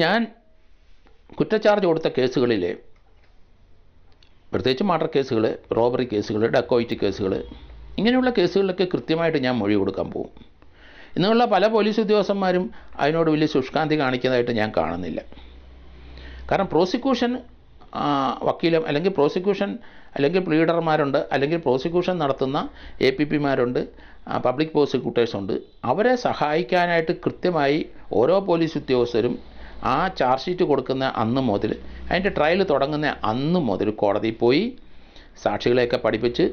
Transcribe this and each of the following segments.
ഞാൻ കുറ്റച്ചാർജ് കൊടുത്ത കേസുകളിൽ പ്രത്യേകിച്ച് മർഡർ കേസുകൾ റോബറി കേസുകൾ ഡക്കോയിറ്റ് കേസുകൾ ഇങ്ങനെയുള്ള കേസുകളിലൊക്കെ കൃത്യമായിട്ട് ഞാൻ മൊഴി കൊടുക്കാൻ പോകും ഇന്നുള്ള പല പോലീസ് ഉദ്യോഗസ്ഥന്മാരും അതിനോട് വലിയ ശുഷ്കാന്തി കാണിക്കുന്നതായിട്ട് ഞാൻ കാണുന്നില്ല കാരണം പ്രോസിക്യൂഷൻ വക്കീലം അല്ലെങ്കിൽ പ്രോസിക്യൂഷൻ അല്ലെങ്കിൽ പ്ലീഡർമാരുണ്ട് അല്ലെങ്കിൽ പ്രോസിക്യൂഷൻ നടത്തുന്ന എ പി പിമാരുണ്ട് പബ്ലിക് പ്രോസിക്യൂട്ടേഴ്സുണ്ട് അവരെ സഹായിക്കാനായിട്ട് കൃത്യമായി ഓരോ പോലീസ് ഉദ്യോഗസ്ഥരും ആ ചാർജ് ഷീറ്റ് കൊടുക്കുന്ന അന്ന് മുതൽ അതിൻ്റെ ട്രയൽ തുടങ്ങുന്ന അന്ന് മുതൽ കോടതിയിൽ പോയി സാക്ഷികളെയൊക്കെ പഠിപ്പിച്ച്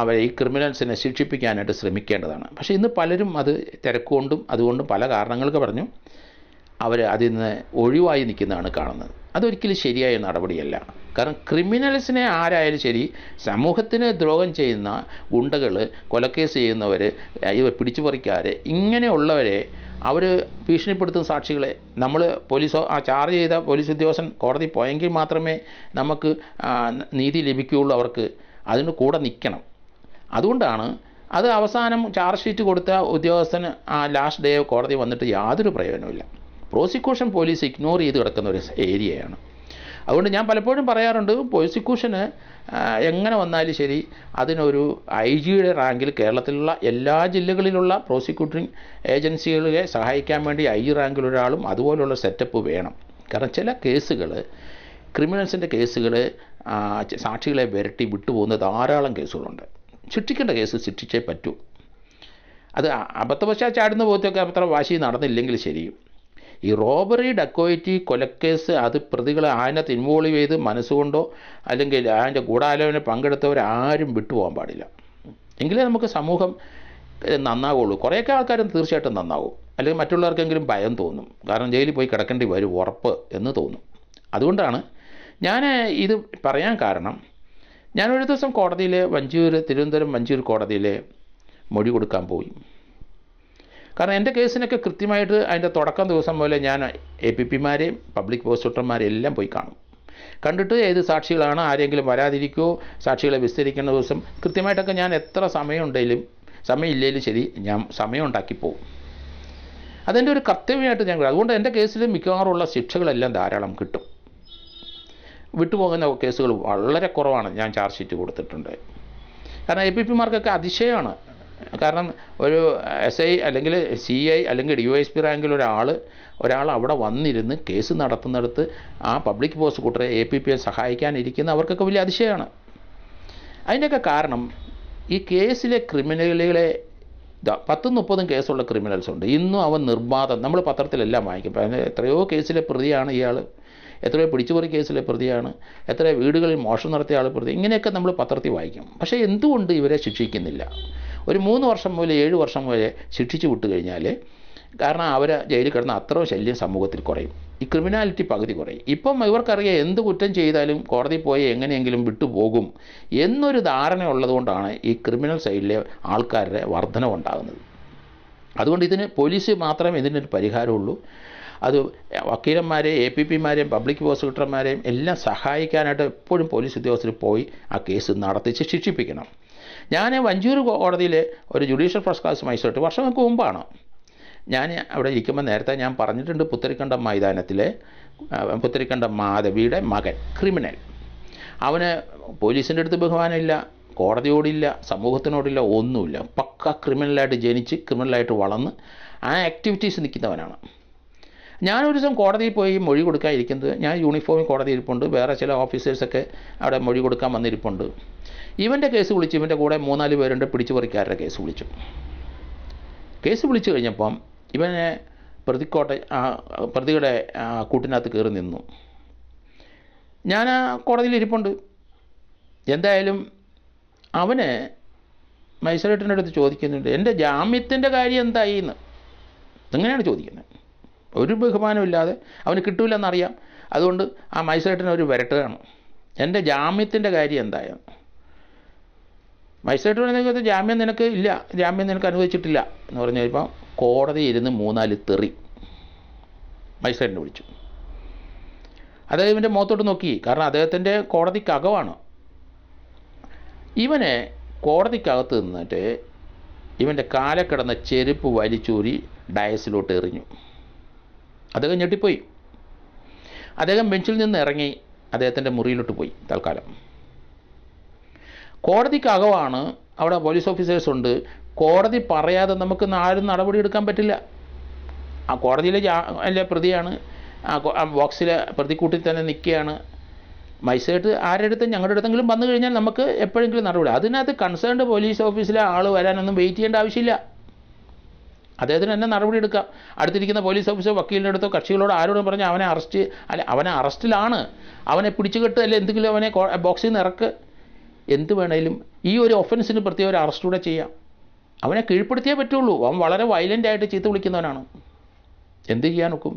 അവരെ ഈ ക്രിമിനൽസിനെ ശിക്ഷിപ്പിക്കാനായിട്ട് ശ്രമിക്കേണ്ടതാണ് പക്ഷേ ഇന്ന് പലരും അത് തിരക്കുകൊണ്ടും അതുകൊണ്ടും പല കാരണങ്ങൾക്ക് പറഞ്ഞു അവർ അതിൽ നിന്ന് ഒഴിവായി നിൽക്കുന്നതാണ് കാണുന്നത് അതൊരിക്കലും ശരിയായ നടപടിയല്ല കാരണം ക്രിമിനൽസിനെ ആരായാലും ശരി സമൂഹത്തിന് ദ്രോഹം ചെയ്യുന്ന ഗുണ്ടകൾ കൊലക്കേസ് ചെയ്യുന്നവർ പിടിച്ചു പറിക്കാർ ഇങ്ങനെയുള്ളവരെ അവർ ഭീഷണിപ്പെടുത്തുന്ന സാക്ഷികളെ നമ്മൾ പോലീസ് ആ ചാർജ് ചെയ്ത പോലീസ് ഉദ്യോഗസ്ഥൻ കോടതി പോയെങ്കിൽ മാത്രമേ നമുക്ക് നീതി ലഭിക്കുകയുള്ളൂ അവർക്ക് അതിന് കൂടെ നിൽക്കണം അതുകൊണ്ടാണ് അത് അവസാനം ചാർജ് ഷീറ്റ് കൊടുത്ത ഉദ്യോഗസ്ഥന് ആ ലാസ്റ്റ് ഡേ കോടതി വന്നിട്ട് യാതൊരു പ്രയോജനമില്ല പ്രോസിക്യൂഷൻ പോലീസ് ഇഗ്നോർ ചെയ്ത് കിടക്കുന്ന ഒരു ഏരിയയാണ് അതുകൊണ്ട് ഞാൻ പലപ്പോഴും പറയാറുണ്ട് പ്രോസിക്യൂഷന് എങ്ങനെ വന്നാലും ശരി അതിനൊരു ഐ ജിയുടെ റാങ്കിൽ കേരളത്തിലുള്ള എല്ലാ ജില്ലകളിലുള്ള പ്രോസിക്യൂട്ടിംഗ് ഏജൻസികളെ സഹായിക്കാൻ വേണ്ടി ഐ ജി റാങ്കിൽ ഒരാളും അതുപോലുള്ള സെറ്റപ്പ് വേണം കാരണം ചില കേസുകൾ ക്രിമിനൽസിൻ്റെ കേസുകൾ സാക്ഷികളെ വരട്ടി വിട്ടുപോകുന്ന ധാരാളം കേസുകളുണ്ട് ശിക്ഷിക്കേണ്ട കേസ് ശിക്ഷിച്ചേ പറ്റൂ അത് അബദ്ധവശാ ചാടുന്ന പോലത്തൊക്കെ അത്ര വാശി നടന്നില്ലെങ്കിൽ ശരിയും ഈ റോബറി ഡക്കോയിറ്റി കൊലക്കേസ് അത് പ്രതികളെ അതിനകത്ത് ഇൻവോൾവ് ചെയ്ത് മനസ്സുകൊണ്ടോ അല്ലെങ്കിൽ അതിൻ്റെ ഗൂഢാലോചന പങ്കെടുത്തവരാരും വിട്ടുപോകാൻ പാടില്ല എങ്കിലേ നമുക്ക് സമൂഹം നന്നാവുള്ളൂ കുറേയൊക്കെ ആൾക്കാരും തീർച്ചയായിട്ടും നന്നാവും അല്ലെങ്കിൽ മറ്റുള്ളവർക്കെങ്കിലും ഭയം തോന്നും കാരണം ജയിലിൽ പോയി കിടക്കേണ്ടി വരും ഉറപ്പ് എന്ന് തോന്നും അതുകൊണ്ടാണ് ഞാൻ ഇത് പറയാൻ കാരണം ഞാനൊരു ദിവസം കോടതിയിലെ വഞ്ചിയൂർ തിരുവനന്തപുരം വഞ്ചിയൂർ കോടതിയിലെ മൊഴി കൊടുക്കാൻ പോയി കാരണം എൻ്റെ കേസിനൊക്കെ കൃത്യമായിട്ട് അതിൻ്റെ തുടക്കം ദിവസം പോലെ ഞാൻ എ പി പിമാരെയും പബ്ലിക് പ്രോസിക്യൂട്ടർമാരെയും എല്ലാം പോയി കാണും കണ്ടിട്ട് ഏത് സാക്ഷികളാണ് ആരെങ്കിലും വരാതിരിക്കുമോ സാക്ഷികളെ വിസ്തരിക്കുന്ന ദിവസം കൃത്യമായിട്ടൊക്കെ ഞാൻ എത്ര സമയമുണ്ടെങ്കിലും സമയമില്ലെങ്കിലും ശരി ഞാൻ സമയം പോകും അതെൻ്റെ ഒരു കർത്തവ്യമായിട്ട് ഞാൻ അതുകൊണ്ട് എൻ്റെ കേസിൽ ഉള്ള ശിക്ഷകളെല്ലാം ധാരാളം കിട്ടും വിട്ടുപോകുന്ന കേസുകൾ വളരെ കുറവാണ് ഞാൻ ചാർജ് ഷീറ്റ് കൊടുത്തിട്ടുണ്ട് കാരണം എ പി പിമാർക്കൊക്കെ അതിശയമാണ് കാരണം ഒരു എസ് ഐ അല്ലെങ്കിൽ സി ഐ അല്ലെങ്കിൽ ഡി എസ് പി റാങ്കിൽ ഒരാൾ ഒരാൾ അവിടെ വന്നിരുന്ന് കേസ് നടത്തുന്നിടത്ത് ആ പബ്ലിക് പ്രോസിക്യൂട്ടറെ എ പി പി എ സഹായിക്കാനിരിക്കുന്ന അവർക്കൊക്കെ വലിയ അതിശയമാണ് അതിൻ്റെയൊക്കെ കാരണം ഈ കേസിലെ ക്രിമിനലുകളെ പത്തും മുപ്പതും കേസുള്ള ക്രിമിനൽസ് ഉണ്ട് ഇന്നും അവൻ നിർബാധം നമ്മൾ പത്രത്തിലെല്ലാം വായിക്കും എത്രയോ കേസിലെ പ്രതിയാണ് ഇയാൾ എത്രയോ പിടിച്ചുപറി കേസിലെ പ്രതിയാണ് എത്രയോ വീടുകളിൽ മോഷണം നടത്തിയ ആൾ പ്രതി ഇങ്ങനെയൊക്കെ നമ്മൾ പത്രത്തിൽ വായിക്കും പക്ഷേ എന്തുകൊണ്ട് ഇവരെ ശിക്ഷിക്കുന്നില്ല ഒരു മൂന്ന് വർഷം മുതൽ ഏഴ് വർഷം മുതൽ ശിക്ഷിച്ചു വിട്ടു കഴിഞ്ഞാൽ കാരണം അവർ ജയിലിൽ കിടന്ന അത്ര ശല്യം സമൂഹത്തിൽ കുറയും ഈ ക്രിമിനാലിറ്റി പകുതി കുറയും ഇപ്പം ഇവർക്കറിയാം എന്ത് കുറ്റം ചെയ്താലും കോടതി പോയി എങ്ങനെയെങ്കിലും വിട്ടുപോകും എന്നൊരു ധാരണ ഉള്ളതുകൊണ്ടാണ് ഈ ക്രിമിനൽ സൈഡിലെ ആൾക്കാരുടെ വർധനവുണ്ടാകുന്നത് അതുകൊണ്ട് ഇതിന് പോലീസ് മാത്രമേ ഇതിനൊരു പരിഹാരമുള്ളൂ അത് വക്കീലന്മാരെയും എ പി പിമാരെയും പബ്ലിക് പ്രോസിക്യൂട്ടർമാരെയും എല്ലാം സഹായിക്കാനായിട്ട് എപ്പോഴും പോലീസ് ഉദ്യോഗസ്ഥർ പോയി ആ കേസ് നടത്തിച്ച് ശിക്ഷിപ്പിക്കണം ഞാൻ വഞ്ചൂർ കോടതിയിലെ ഒരു ജുഡീഷ്യൽ ഫസ്റ്റ് ക്ലാസ് മജിസ്ട്രേറ്റ് വർഷങ്ങൾക്ക് മുമ്പാണ് ഞാൻ അവിടെ ഇരിക്കുമ്പോൾ നേരത്തെ ഞാൻ പറഞ്ഞിട്ടുണ്ട് പുത്തരിക്കണ്ടം മൈതാനത്തിലെ പുത്തരിക്കണ്ടം മാധവിയുടെ മകൻ ക്രിമിനൽ അവന് പോലീസിൻ്റെ അടുത്ത് ബഹുമാനമില്ല കോടതിയോടില്ല സമൂഹത്തിനോടില്ല ഒന്നുമില്ല പക്ക ക്രിമിനലായിട്ട് ജനിച്ച് ക്രിമിനലായിട്ട് വളർന്ന് ആ ആക്ടിവിറ്റീസ് നിൽക്കുന്നവനാണ് ഞാൻ ഒരു ദിവസം കോടതിയിൽ പോയി മൊഴി കൊടുക്കാതിരിക്കുന്നത് ഞാൻ യൂണിഫോമിൽ കോടതി ഇരിപ്പുണ്ട് വേറെ ചില ഓഫീസേഴ്സൊക്കെ അവിടെ മൊഴി കൊടുക്കാൻ വന്നിരിപ്പുണ്ട് ഇവൻ്റെ കേസ് വിളിച്ച് ഇവൻ്റെ കൂടെ മൂന്നാല് പേരുണ്ട് പിടിച്ചു പറിക്കാരുടെ കേസ് വിളിച്ചു കേസ് വിളിച്ചു കഴിഞ്ഞപ്പം ഇവനെ പ്രതിക്കോട്ട പ്രതിയുടെ കൂട്ടിനകത്ത് കയറി നിന്നു ഞാൻ ആ കോടതിയിൽ ഇരിപ്പുണ്ട് എന്തായാലും അവനെ മജിസ്ട്രേറ്റിൻ്റെ അടുത്ത് ചോദിക്കുന്നുണ്ട് എൻ്റെ ജാമ്യത്തിൻ്റെ കാര്യം എന്തായി എന്ന് ചോദിക്കുന്നത് ഒരു ഇല്ലാതെ അവന് കിട്ടൂലെന്നറിയാം അതുകൊണ്ട് ആ മജിസ്ട്രേറ്റിനെ ഒരു വരട്ടുകയാണ് എൻ്റെ ജാമ്യത്തിൻ്റെ കാര്യം എന്തായാലും മജിസ്ട്രേറ്റ് പറഞ്ഞ ജാമ്യം നിനക്ക് ഇല്ല ജാമ്യം നിനക്ക് അനുവദിച്ചിട്ടില്ല എന്ന് പറഞ്ഞു കഴിഞ്ഞപ്പോൾ കോടതി ഇരുന്ന് മൂന്നാല് തെറി മജിസ്ട്രേറ്റിനെ വിളിച്ചു അദ്ദേഹം ഇവൻ്റെ മുഖത്തോട്ട് നോക്കി കാരണം അദ്ദേഹത്തിൻ്റെ കോടതിക്കകമാണ് ഇവനെ കോടതിക്കകത്ത് നിന്നിട്ട് ഇവൻ്റെ കാലക്കിടന്ന ചെരുപ്പ് വലിച്ചൂരി ഡയസിലോട്ട് എറിഞ്ഞു അദ്ദേഹം ഞെട്ടിപ്പോയി അദ്ദേഹം ബെഞ്ചിൽ നിന്ന് ഇറങ്ങി അദ്ദേഹത്തിൻ്റെ മുറിയിലോട്ട് പോയി തൽക്കാലം കോടതിക്കകമാണ് അവിടെ പോലീസ് ഓഫീസേഴ്സ് ഉണ്ട് കോടതി പറയാതെ നമുക്ക് ആരും നടപടി എടുക്കാൻ പറ്റില്ല ആ കോടതിയിലെ അല്ലെ പ്രതിയാണ് ആ ബോക്സിലെ പ്രതിക്കൂട്ടിൽ തന്നെ നിൽക്കുകയാണ് മൈസേട്ട് ആരുടെ ഞങ്ങളുടെ അടുത്തെങ്കിലും വന്നു കഴിഞ്ഞാൽ നമുക്ക് എപ്പോഴെങ്കിലും നടപടി അതിനകത്ത് കൺസേൺഡ് പോലീസ് ഓഫീസിലെ ആൾ വരാനൊന്നും വെയിറ്റ് ചെയ്യേണ്ട ആവശ്യമില്ല അദ്ദേഹത്തിന് തന്നെ നടപടി എടുക്കാം അടുത്തിരിക്കുന്ന പോലീസ് ഓഫീസർ വക്കീലിൻ്റെ അടുത്തോ കക്ഷികളോട് ആരോടും പറഞ്ഞ് അവനെ അറസ്റ്റ് അല്ല അവനെ അറസ്റ്റിലാണ് അവനെ പിടിച്ചുകെട്ട് അല്ലെ എന്തെങ്കിലും അവനെ ബോക്സിൽ നിന്ന് ഇറക്ക് എന്ത് വേണേലും ഈ ഒരു ഒഫൻസിന് പ്രത്യേക ഒരു അറസ്റ്റ് കൂടെ ചെയ്യാം അവനെ കീഴ്പ്പെടുത്തിയേ പറ്റുള്ളൂ അവൻ വളരെ വയലൻ്റായിട്ട് ചീത്ത വിളിക്കുന്നവനാണ് എന്ത് ചെയ്യാൻ നോക്കും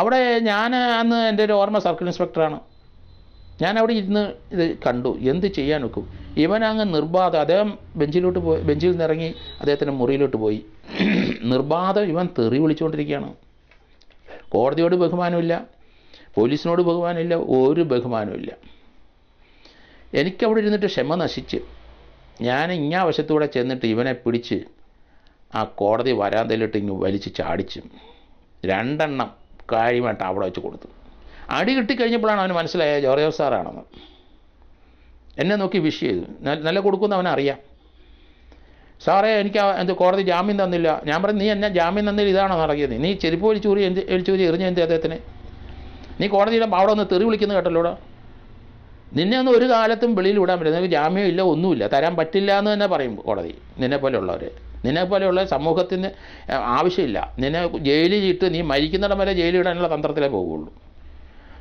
അവിടെ ഞാൻ അന്ന് എൻ്റെ ഒരു ഓർമ്മ സർക്കിൾ ഇൻസ്പെക്ടറാണ് ഞാൻ അവിടെ ഇരുന്ന് ഇത് കണ്ടു എന്ത് ചെയ്യാൻ വെക്കും ഇവനങ്ങ് നിർബാധ അദ്ദേഹം ബെഞ്ചിലോട്ട് പോയി ബെഞ്ചിൽ നിന്നിറങ്ങി അദ്ദേഹത്തിൻ്റെ മുറിയിലോട്ട് പോയി നിർബാധം ഇവൻ തെറി വിളിച്ചുകൊണ്ടിരിക്കുകയാണ് കോടതിയോട് ബഹുമാനമില്ല പോലീസിനോട് ബഹുമാനമില്ല ഒരു ബഹുമാനമില്ല എനിക്കവിടെ ഇരുന്നിട്ട് ക്ഷമ നശിച്ച് ഞാൻ ഇങ്ങാ വശത്തൂടെ ചെന്നിട്ട് ഇവനെ പിടിച്ച് ആ കോടതി വരാന്തയിലിട്ട് ഇങ്ങ് വലിച്ച് ചാടിച്ച് രണ്ടെണ്ണം കാര്യമായിട്ട് അവിടെ വെച്ച് കൊടുത്തു അടി കിട്ടിക്കഴിഞ്ഞപ്പോഴാണ് അവന് മനസ്സിലായ ജോർജോസ് സാറാണെന്ന് എന്നെ നോക്കി വിഷ് ചെയ്തു നല്ല കൊടുക്കുമെന്ന് അവനറിയാം സാറേ എനിക്ക് എന്ത് കോടതി ജാമ്യം തന്നില്ല ഞാൻ പറഞ്ഞു നീ എന്നെ ജാമ്യം തന്നില്ല ഇതാണോ നടക്കിയത് നീ ചെരുപ്പ് വലിച്ചൂരി എന്ത് വലിച്ചൂരി എറിഞ്ഞ എന്ത് അദ്ദേഹത്തിന് നീ കോടതിയുടെ അവിടെ ഒന്ന് തെറി വിളിക്കുന്ന കേട്ടല്ലോടാ നിന്നെ ഒന്നും ഒരു കാലത്തും വെളിയിൽ വിടാൻ പറ്റില്ല നിനക്ക് ജാമ്യം ഇല്ല ഒന്നുമില്ല തരാൻ പറ്റില്ല എന്ന് തന്നെ പറയും കോടതി നിന്നെ പോലെയുള്ളവർ നിന്നെ പോലെയുള്ള സമൂഹത്തിന് ആവശ്യമില്ല നിന്നെ ജയിലിൽ ഇട്ട് നീ മരിക്കുന്നിടം വരെ ജയിലിൽ ഇടാനുള്ള തന്ത്രത്തിലേ പോകുള്ളൂ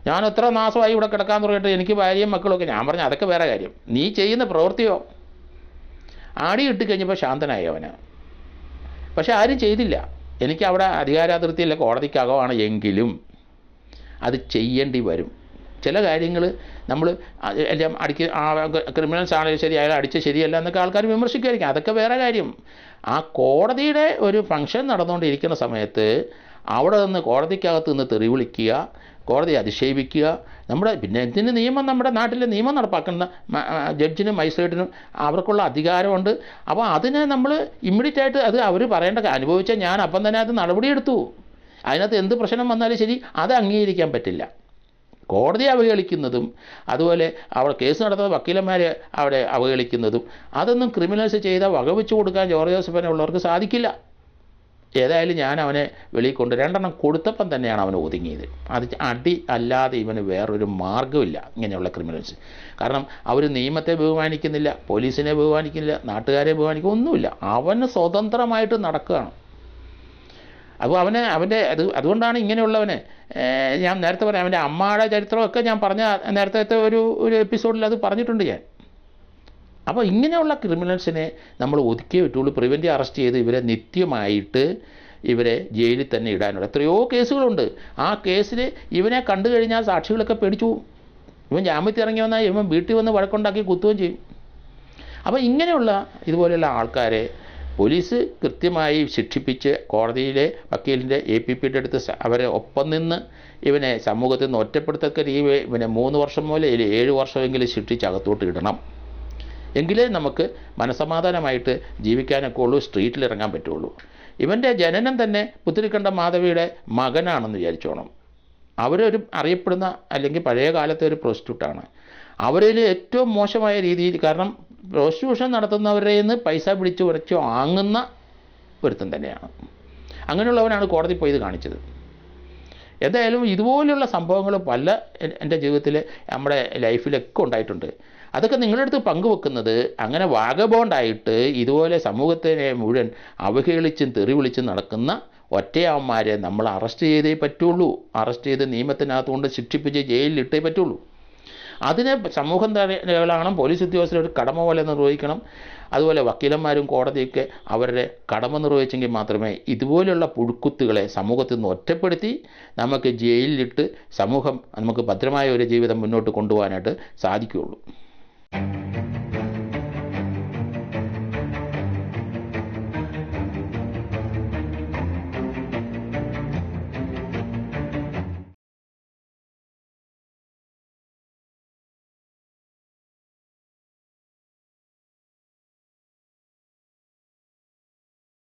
ഞാൻ എത്ര മാസമായി ഇവിടെ കിടക്കാൻ തുടങ്ങിയിട്ട് എനിക്ക് ഭാര്യയും മക്കളൊക്കെ ഞാൻ പറഞ്ഞു അതൊക്കെ വേറെ കാര്യം നീ ചെയ്യുന്ന പ്രവൃത്തിയോ ആടി ഇട്ട് കഴിഞ്ഞപ്പോൾ ശാന്തനായി അവന് പക്ഷെ ആരും ചെയ്തില്ല എനിക്ക് അവിടെ അധികാരാതിർത്തിയില്ല കോടതിക്കകമാണ് എങ്കിലും അത് ചെയ്യേണ്ടി വരും ചില കാര്യങ്ങൾ നമ്മൾ എല്ലാം അടിക്ക് ക്രിമിനൽസ് ആണെങ്കിലും ശരി അയാൾ അടിച്ച ശരിയല്ല എന്നൊക്കെ ആൾക്കാർ വിമർശിക്കുമായിരിക്കും അതൊക്കെ വേറെ കാര്യം ആ കോടതിയുടെ ഒരു ഫംഗ്ഷൻ നടന്നുകൊണ്ടിരിക്കുന്ന സമയത്ത് അവിടെ നിന്ന് കോടതിക്കകത്ത് നിന്ന് തെറി വിളിക്കുക കോടതിയെ അധിക്ഷേപിക്കുക നമ്മുടെ പിന്നെ എന്തിന് നിയമം നമ്മുടെ നാട്ടിലെ നിയമം നടപ്പാക്കുന്ന ജഡ്ജിനും മജിസ്ട്രേറ്റിനും അവർക്കുള്ള അധികാരമുണ്ട് അപ്പോൾ അതിനെ നമ്മൾ ഇമ്മീഡിയറ്റ് ആയിട്ട് അത് അവർ പറയേണ്ട അനുഭവിച്ച ഞാൻ അപ്പം തന്നെ അത് നടപടിയെടുത്തു അതിനകത്ത് എന്ത് പ്രശ്നം വന്നാലും ശരി അത് അംഗീകരിക്കാൻ പറ്റില്ല കോടതി അവഹേളിക്കുന്നതും അതുപോലെ അവർ കേസ് നടത്തുന്ന വക്കീലന്മാരെ അവിടെ അവഹേളിക്കുന്നതും അതൊന്നും ക്രിമിനൽസ് ചെയ്ത വകവെച്ച് കൊടുക്കാൻ ജോർജ് ജോസഫിനെ ഉള്ളവർക്ക് സാധിക്കില്ല ഏതായാലും ഞാൻ അവനെ വെളിയിൽ കൊണ്ട് രണ്ടെണ്ണം കൊടുത്തപ്പം തന്നെയാണ് അവൻ ഒതുങ്ങിയത് അത് അടി അല്ലാതെ ഇവന് വേറൊരു മാർഗ്ഗമില്ല ഇങ്ങനെയുള്ള ക്രിമിനൽസ് കാരണം അവർ നിയമത്തെ ബഹുമാനിക്കുന്നില്ല പോലീസിനെ ബഹുമാനിക്കുന്നില്ല നാട്ടുകാരെ ബഹുമാനിക്കുക ഒന്നുമില്ല അവന് സ്വതന്ത്രമായിട്ട് നടക്കുകയാണ് അപ്പോൾ അവനെ അവൻ്റെ അത് അതുകൊണ്ടാണ് ഇങ്ങനെയുള്ളവന് ഞാൻ നേരത്തെ പറയാം അവൻ്റെ അമ്മയുടെ ചരിത്രമൊക്കെ ഞാൻ പറഞ്ഞ നേരത്തെ ഒരു ഒരു എപ്പിസോഡിൽ അത് പറഞ്ഞിട്ടുണ്ട് ഞാൻ അപ്പോൾ ഇങ്ങനെയുള്ള ക്രിമിനൽസിനെ നമ്മൾ ഒതുക്കിയേ പറ്റുള്ളൂ പ്രിവെൻറ്റ് അറസ്റ്റ് ചെയ്ത് ഇവരെ നിത്യമായിട്ട് ഇവരെ ജയിലിൽ തന്നെ ഇടാനുള്ള എത്രയോ കേസുകളുണ്ട് ആ കേസിൽ ഇവനെ കണ്ടു കഴിഞ്ഞാൽ സാക്ഷികളൊക്കെ പേടിച്ചു ഇവൻ ജാമ്യത്തിൽ ഇറങ്ങി വന്നാൽ ഇവൻ വീട്ടിൽ വന്ന് വഴക്കുണ്ടാക്കി കുത്തുകയും ചെയ്യും അപ്പോൾ ഇങ്ങനെയുള്ള ഇതുപോലെയുള്ള ആൾക്കാരെ പോലീസ് കൃത്യമായി ശിക്ഷിപ്പിച്ച് കോടതിയിലെ വക്കീലിൻ്റെ എ പി പിയുടെ അടുത്ത് അവരെ ഒപ്പം നിന്ന് ഇവനെ സമൂഹത്തിൽ നിന്ന് ഒറ്റപ്പെടുത്തക്ക രീതി ഇവനെ മൂന്ന് വർഷം പോലെ ഏഴ് വർഷമെങ്കിലും ശിക്ഷിച്ച് അകത്തോട്ട് ഇടണം എങ്കിലേ നമുക്ക് മനസമാധാനമായിട്ട് ജീവിക്കാനൊക്കെ ഉള്ളൂ സ്ട്രീറ്റിൽ ഇറങ്ങാൻ പറ്റുള്ളൂ ഇവൻ്റെ ജനനം തന്നെ പുത്തിരിക്കണ്ട മാധവിയുടെ മകനാണെന്ന് വിചാരിച്ചോണം അവരൊരു അറിയപ്പെടുന്ന അല്ലെങ്കിൽ പഴയ കാലത്തെ ഒരു പ്രോസ്റ്റിറ്റ്യൂട്ടാണ് അവരിൽ ഏറ്റവും മോശമായ രീതിയിൽ കാരണം പ്രോസ്റ്റിറ്റ്യൂഷൻ നടത്തുന്നവരെ നിന്ന് പൈസ പിടിച്ച് ഉറച്ചു വാങ്ങുന്ന ഒരുത്തം തന്നെയാണ് അങ്ങനെയുള്ളവനാണ് കോടതി പോയി ഇത് കാണിച്ചത് എന്തായാലും ഇതുപോലെയുള്ള സംഭവങ്ങൾ പല എൻ്റെ ജീവിതത്തിൽ നമ്മുടെ ലൈഫിലൊക്കെ ഉണ്ടായിട്ടുണ്ട് അതൊക്കെ നിങ്ങളുടെ അടുത്ത് പങ്കുവെക്കുന്നത് അങ്ങനെ വാഗബോണ്ടായിട്ട് ഇതുപോലെ സമൂഹത്തിനെ മുഴുവൻ അവഹേളിച്ചും തെറി വിളിച്ചും നടക്കുന്ന ഒറ്റയാവന്മാരെ നമ്മൾ അറസ്റ്റ് ചെയ്തേ പറ്റുള്ളൂ അറസ്റ്റ് ചെയ്ത് നിയമത്തിനകത്തുകൊണ്ട് ശിക്ഷിപ്പിച്ച് ജയിലിലിട്ടേ പറ്റുള്ളൂ അതിനെ സമൂഹം തലകളാണ് പോലീസ് ഉദ്യോഗസ്ഥരുടെ ഒരു കടമ പോലെ നിർവഹിക്കണം അതുപോലെ വക്കീലന്മാരും കോടതിയൊക്കെ അവരുടെ കടമ നിർവഹിച്ചെങ്കിൽ മാത്രമേ ഇതുപോലെയുള്ള പുഴുക്കുത്തുകളെ സമൂഹത്തിൽ നിന്ന് ഒറ്റപ്പെടുത്തി നമുക്ക് ജയിലിലിട്ട് സമൂഹം നമുക്ക് ഭദ്രമായ ഒരു ജീവിതം മുന്നോട്ട് കൊണ്ടുപോകാനായിട്ട് സാധിക്കുകയുള്ളൂ Thank you.